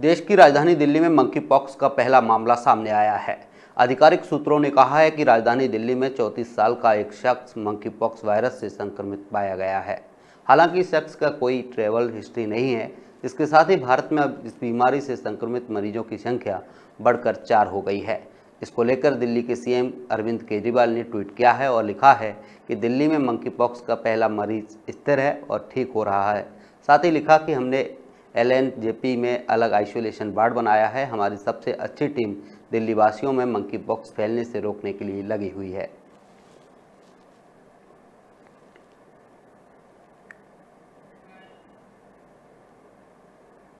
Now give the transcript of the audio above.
देश की राजधानी दिल्ली में मंकी पॉक्स का पहला मामला सामने आया है आधिकारिक सूत्रों ने कहा है कि राजधानी दिल्ली में चौंतीस साल का एक शख्स मंकी पॉक्स वायरस से संक्रमित पाया गया है हालांकि इस शख्स का कोई ट्रेवल हिस्ट्री नहीं है इसके साथ ही भारत में अब इस बीमारी से संक्रमित मरीजों की संख्या बढ़कर चार हो गई है इसको लेकर दिल्ली के सीएम अरविंद केजरीवाल ने ट्वीट किया है और लिखा है कि दिल्ली में मंकी पॉक्स का पहला मरीज स्थिर है और ठीक हो रहा है साथ ही लिखा कि हमने एल एन जे पी में अलग आइसोलेशन वार्ड बनाया है हमारी सबसे अच्छी टीम दिल्ली वासियों में मंकी पॉक्स फैलने से रोकने के लिए लगी हुई है